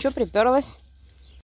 Че приперлась?